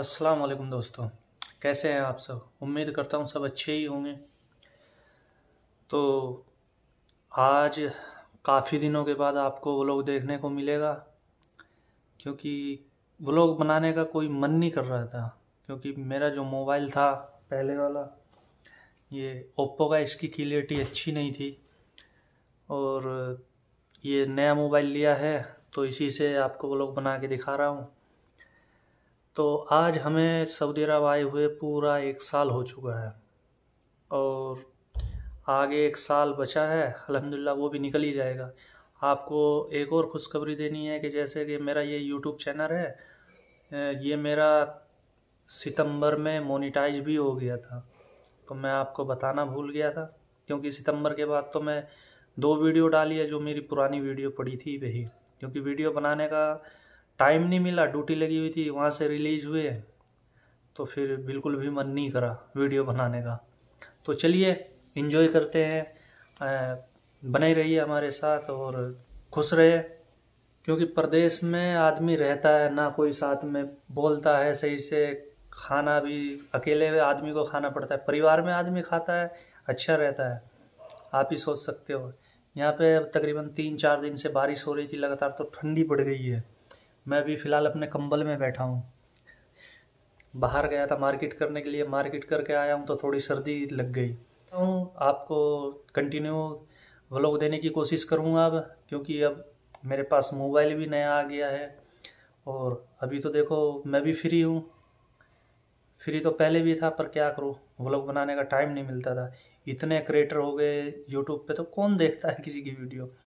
अस्सलाम वालेकुम दोस्तों कैसे हैं आप सब उम्मीद करता हूँ सब अच्छे ही होंगे तो आज काफ़ी दिनों के बाद आपको वो लोग देखने को मिलेगा क्योंकि वो लोग बनाने का कोई मन नहीं कर रहा था क्योंकि मेरा जो मोबाइल था पहले वाला ये ओप्पो का इसकी क्लियरिटी अच्छी नहीं थी और ये नया मोबाइल लिया है तो इसी से आपको वो लोग बना के दिखा रहा हूँ तो आज हमें सऊदी अरब आए हुए पूरा एक साल हो चुका है और आगे एक साल बचा है अलहमदिल्ला वो भी निकल ही जाएगा आपको एक और खुशखबरी देनी है कि जैसे कि मेरा ये यूट्यूब चैनल है ये मेरा सितंबर में मोनिटाइज भी हो गया था तो मैं आपको बताना भूल गया था क्योंकि सितंबर के बाद तो मैं दो वीडियो डाली है जो मेरी पुरानी वीडियो पड़ी थी वही क्योंकि वीडियो बनाने का टाइम नहीं मिला ड्यूटी लगी हुई थी वहाँ से रिलीज हुए तो फिर बिल्कुल भी मन नहीं करा वीडियो बनाने का तो चलिए इन्जॉय करते हैं बने रहिए हमारे साथ और खुश रहे क्योंकि प्रदेश में आदमी रहता है ना कोई साथ में बोलता है सही से खाना भी अकेले आदमी को खाना पड़ता है परिवार में आदमी खाता है अच्छा रहता है आप ही सोच सकते हो यहाँ पे तकरीबन तीन चार दिन से बारिश हो रही थी लगातार तो ठंडी पड़ गई है मैं अभी फ़िलहाल अपने कंबल में बैठा हूँ बाहर गया था मार्केट करने के लिए मार्केट करके आया हूँ तो थोड़ी सर्दी लग गई तो आपको कंटिन्यू व्लॉग देने की कोशिश करूँगा अब क्योंकि अब मेरे पास मोबाइल भी नया आ गया है और अभी तो देखो मैं भी फ्री हूँ फ्री तो पहले भी था पर क्या करूँ व्लॉग बनाने का टाइम नहीं मिलता था इतने क्रिएटर हो गए यूट्यूब पे तो कौन देखता है किसी की वीडियो